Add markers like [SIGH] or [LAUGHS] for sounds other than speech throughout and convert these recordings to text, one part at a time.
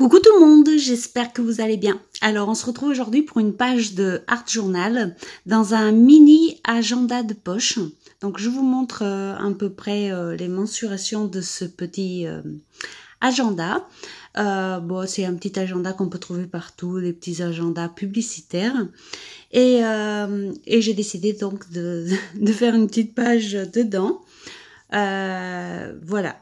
Coucou tout le monde, j'espère que vous allez bien. Alors on se retrouve aujourd'hui pour une page de Art Journal dans un mini agenda de poche. Donc je vous montre à euh, peu près euh, les mensurations de ce petit euh, agenda. bon, c'est un petit agenda qu'on peut trouver partout, les petits agendas publicitaires. Et, j'ai décidé donc [LAUGHS] de, faire une petite page dedans. voilà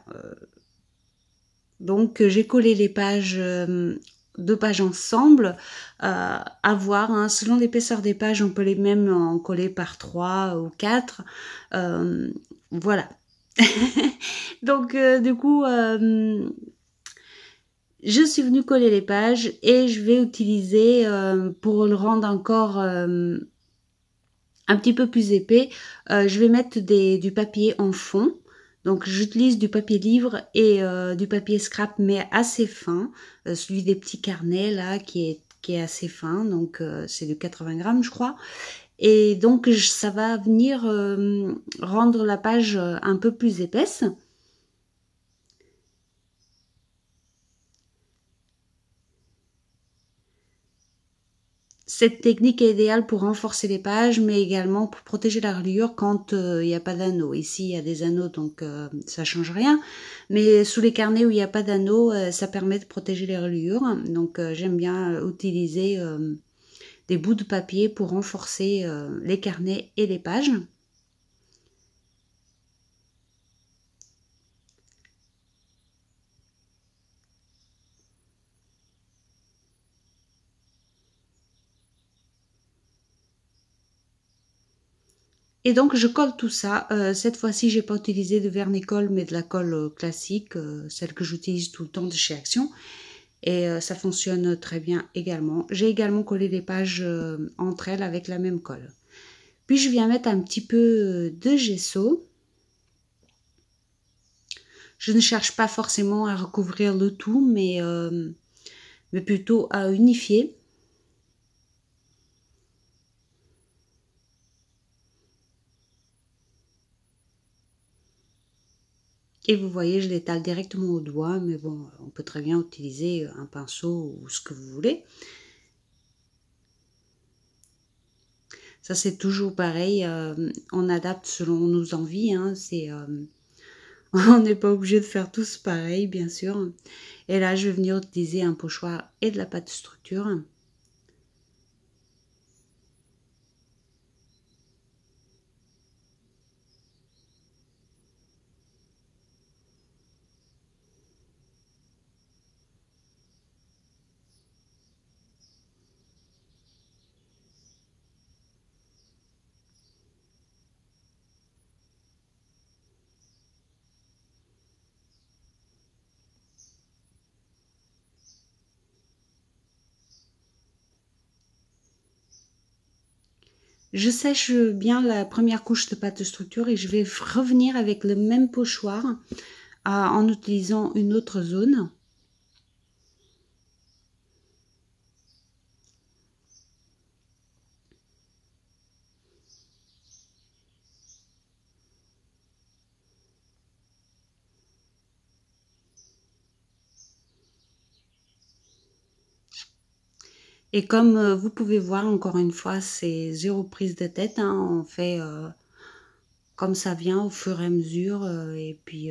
donc euh, j'ai collé les pages, euh, deux pages ensemble, euh, à voir. Hein. Selon l'épaisseur des pages, on peut les même en coller par trois ou quatre. voilà. [LAUGHS] Donc du coup, je suis venue coller les pages et je vais utiliser pour le rendre encore un petit peu plus épais, je vais mettre du papier en fond donc j'utilise du papier livre et euh, du papier scrap mais assez fin, euh, celui des petits carnets là qui est, assez fin, donc euh, c'est de 80 grammes je crois. Et donc ça va venir rendre la page un peu plus épaisse. Cette technique est idéale pour renforcer les pages, mais également pour protéger la reliure quand euh, il n'y a pas d'anneau. Ici, il y a des anneaux, donc ça euh, ça change rien. Mais sous les carnets où il n'y a pas d'anneau, euh, ça permet de protéger les reliures. Donc j'aime bien utiliser des bouts de papier pour renforcer les carnets et les pages. Et donc je colle tout ça. Euh, cette fois-ci, j'ai pas utilisé de vernis-colle mais de la colle euh, classique, euh, celle que j'utilise tout le temps de chez Action. Et ça fonctionne très bien également. J'ai également collé les pages entre elles avec la même colle. Puis je viens mettre un petit peu de gesso. Je ne cherche pas forcément à recouvrir le tout, mais, mais plutôt à unifier. Et vous voyez, je l'étale directement au doigt, mais bon, on peut très bien utiliser un pinceau ou ce que vous voulez. Ça, c'est toujours pareil. Euh, on adapte selon nos envies. Hein. c'est, euh, [LAUGHS] on n'est pas obligé de faire tous pareil, bien sûr. Et là, je vais venir utiliser un pochoir et de la pâte structure. Je sèche bien la première couche de pâte structure et je vais revenir avec le même pochoir euh, en utilisant une autre zone. Et comme euh, vous pouvez voir, encore une fois, c'est zéro prise de tête. Hein. On fait euh, comme ça vient au fur et à mesure. Euh, et, puis,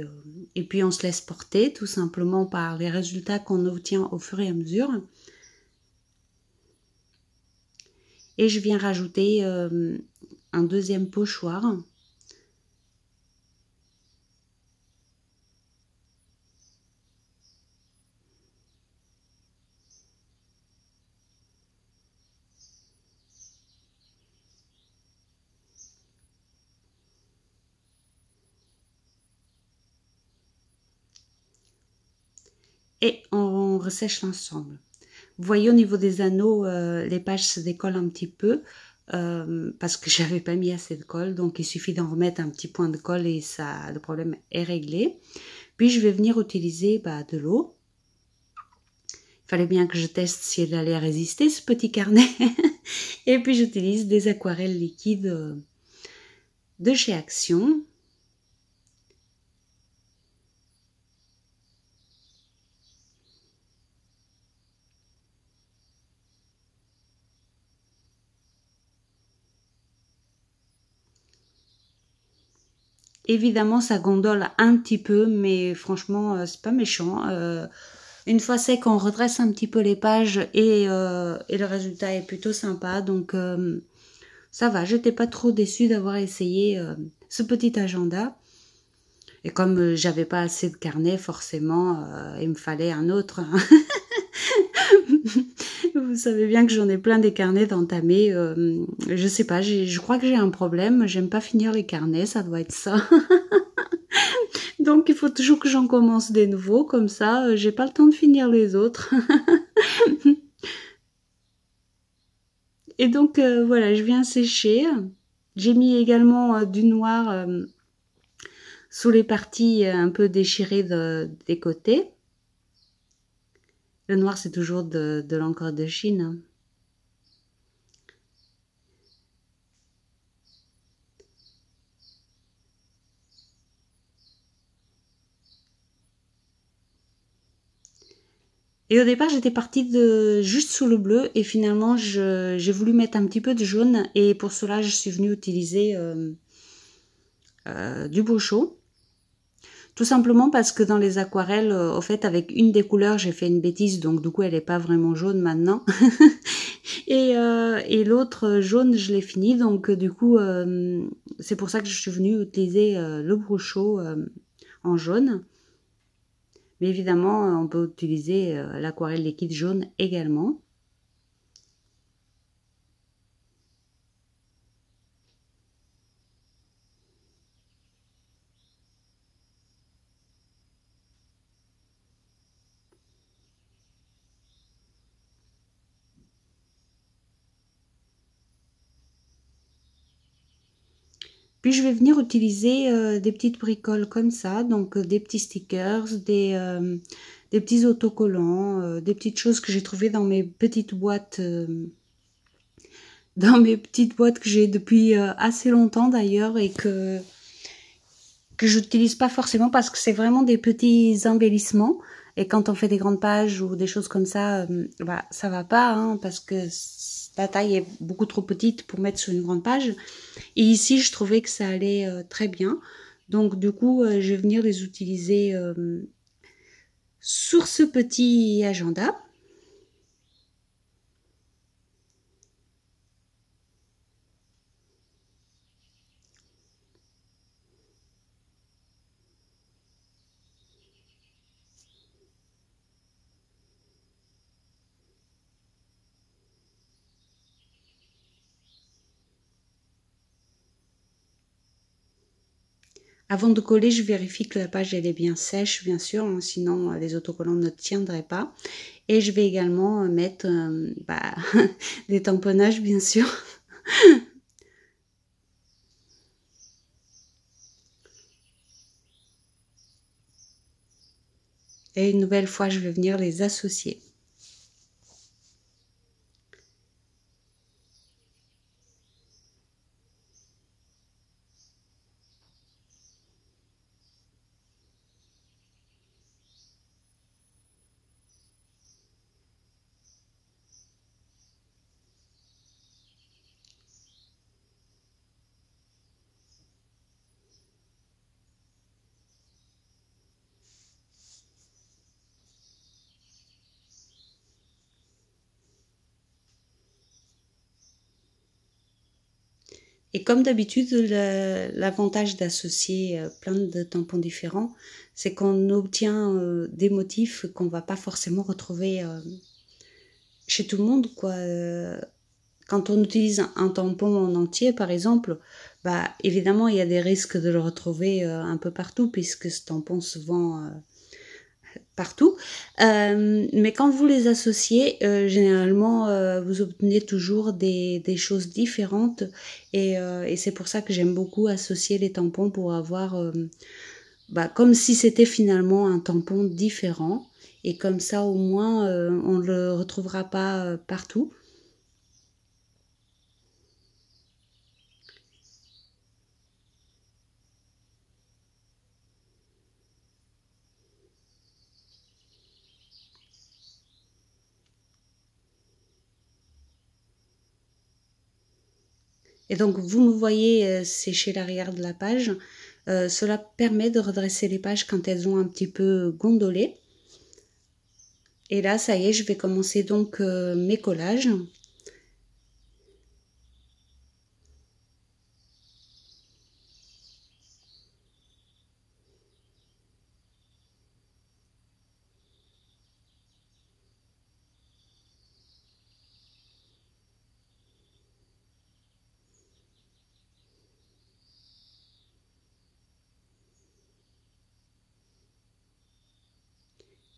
et puis, on se laisse porter tout simplement par les résultats qu'on obtient au fur et à mesure. Et je viens rajouter un deuxième pochoir et on ressèche l'ensemble. Vous voyez au niveau des anneaux, euh, les pages se décollent un petit peu euh, parce que [LAUGHS] j'avais pas mis assez de colle, donc il suffit d'en remettre un petit point de colle et ça, le problème est réglé. Puis je vais venir utiliser bah, de l'eau. Il fallait bien que je teste si elle allait résister ce petit carnet. [LAUGHS] et puis j'utilise des aquarelles liquides euh, de chez Action évidemment ça gondole un petit peu, mais franchement euh, c'est pas méchant. Hein. Euh, une fois c'est qu'on redresse un petit peu les pages et, euh, et, le résultat est plutôt sympa, donc ça va, j'étais pas trop déçue d'avoir essayé ce petit agenda. Et comme j'avais pas assez de carnet, forcément, il me fallait un autre. Hein. [LAUGHS] vous savez bien que j'en ai plein des carnets d'entamer. Je euh, je sais pas, je crois que j'ai un problème. J'aime pas finir les carnets, ça doit être ça. [LAUGHS] Donc il faut toujours que j'en commence des nouveaux, comme ça euh, j'ai pas le temps de finir les autres. [LAUGHS] Et donc euh, voilà, je viens sécher. J'ai mis également du noir sous les parties un peu déchirées des côtés. Le noir, c'est toujours de, de l'encre de Chine. Hein. Et au départ, j'étais partie de juste sous le bleu et finalement, j'ai voulu mettre un petit peu de jaune et pour cela, je suis venue utiliser euh, euh, du beau chaud. Tout simplement parce que dans les aquarelles, euh, au fait, avec une des couleurs, j'ai fait une bêtise, donc du coup, elle n'est pas vraiment jaune maintenant. [LAUGHS] et, euh, et l'autre euh, jaune, je l'ai fini, donc du coup, c'est pour ça que je suis venue utiliser le brochot en jaune. Mais évidemment, on peut utiliser l'aquarelle liquide jaune également. je vais venir utiliser euh, des petites bricoles comme ça, donc euh, des petits stickers, des, euh, des petits autocollants, des petites choses que j'ai trouvées dans mes petites boîtes, [LAUGHS] dans mes petites boîtes que j'ai depuis assez longtemps d'ailleurs et que que j'utilise pas forcément parce que c'est vraiment des petits embellissements. Et quand on fait des grandes pages ou des choses comme ça, bah, ça va pas, hein, parce que la taille est beaucoup trop petite pour mettre sur une grande page. Et ici, je trouvais que ça allait euh, très bien. Donc du coup, euh, je vais venir les utiliser euh, sur ce petit agenda. Avant de coller, je vérifie que la page elle est bien sèche, bien sûr, hein, sinon euh, les autocollants ne tiendraient pas. Et je vais également euh, mettre euh, bah, [LAUGHS] des tamponnages, bien sûr. [LAUGHS] Et une nouvelle fois, je vais venir les associer. Et comme d'habitude, l'avantage d'associer euh, plein de tampons différents, c'est qu'on obtient euh, des motifs qu'on ne va pas forcément retrouver euh, chez tout le monde. Quoi. Quand on utilise un tampon en entier, par exemple, bah, évidemment, il y a des risques de le retrouver un peu partout, puisque ce tampon se vend partout. Euh, mais quand vous les associez, euh, généralement, euh, vous obtenez toujours des, choses différentes. Et, c'est pour ça que j'aime beaucoup associer les tampons pour avoir, bah, comme si c'était finalement un tampon différent. Et comme ça, au moins, on ne le retrouvera pas partout. Et donc vous me voyez euh, sécher l'arrière de la page. Euh, cela permet de redresser les pages quand elles ont un petit peu gondolé. Et là, ça y est, je vais commencer donc euh, mes collages.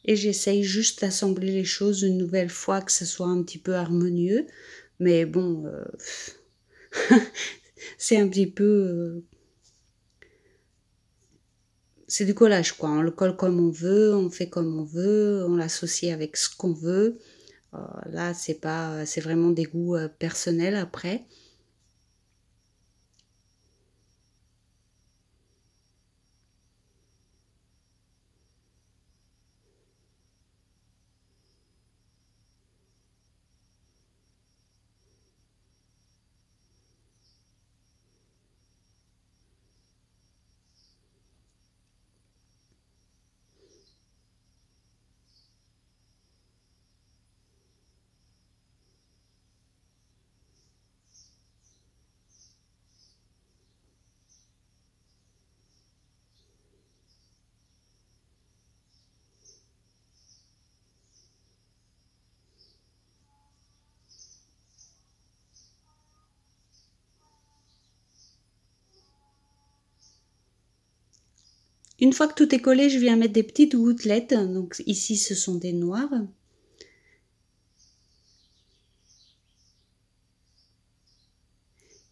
et j'essaye juste d'assembler les choses une nouvelle fois que ce soit un petit peu harmonieux. Mais bon, euh, [LAUGHS] c'est un petit peu... Euh, c'est du collage quoi, on le colle comme on veut, on fait comme on veut, on l'associe avec ce qu'on veut. Euh, là, c'est pas, c'est vraiment des goûts personnels après. Une fois que tout est collé, je viens mettre des petites gouttelettes. Donc ici, ce sont des noires.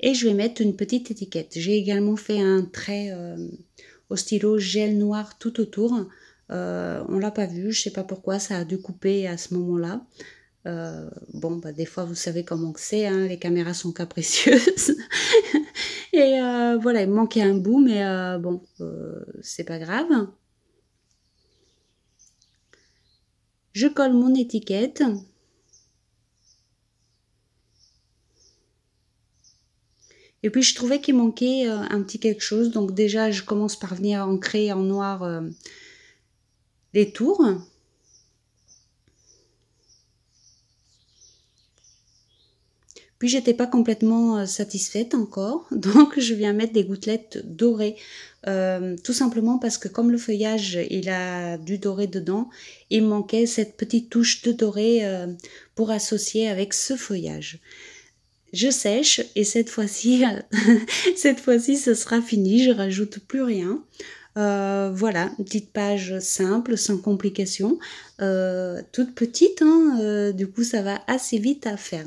Et je vais mettre une petite étiquette. J'ai également fait un trait euh, au stylo gel noir tout autour. On euh, on l'a pas vu, je sais pas pourquoi ça a dû couper à ce moment-là. Euh, bon, bah, des fois, vous savez comment c'est, hein. les caméras sont capricieuses. [LAUGHS] Et euh, voilà, il manquait un bout, mais euh, bon, euh, c'est pas grave. Je colle mon étiquette. Et puis je trouvais qu'il manquait un petit quelque chose. Donc déjà, je commence par venir ancrer en noir les tours. Puis j'étais pas complètement euh, satisfaite encore, [LAUGHS] donc je viens mettre des gouttelettes dorées, euh, tout simplement parce que comme le feuillage il a du doré dedans, il manquait cette petite touche de doré euh, pour associer avec ce feuillage. Je sèche et cette fois-ci, [LAUGHS] cette fois-ci ce sera fini, je rajoute plus rien. Euh, voilà, une petite page simple, sans complications, euh, toute petite, hein, euh, du coup ça va assez vite à faire.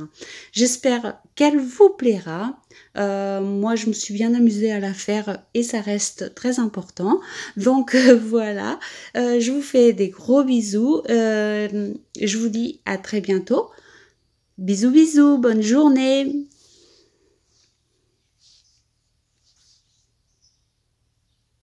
J'espère qu'elle vous plaira. moi je me suis bien amusée à la faire et ça reste très important. Donc [LAUGHS] voilà, je vous fais des gros bisous. je vous dis à très bientôt. Bisous bisous, bonne journée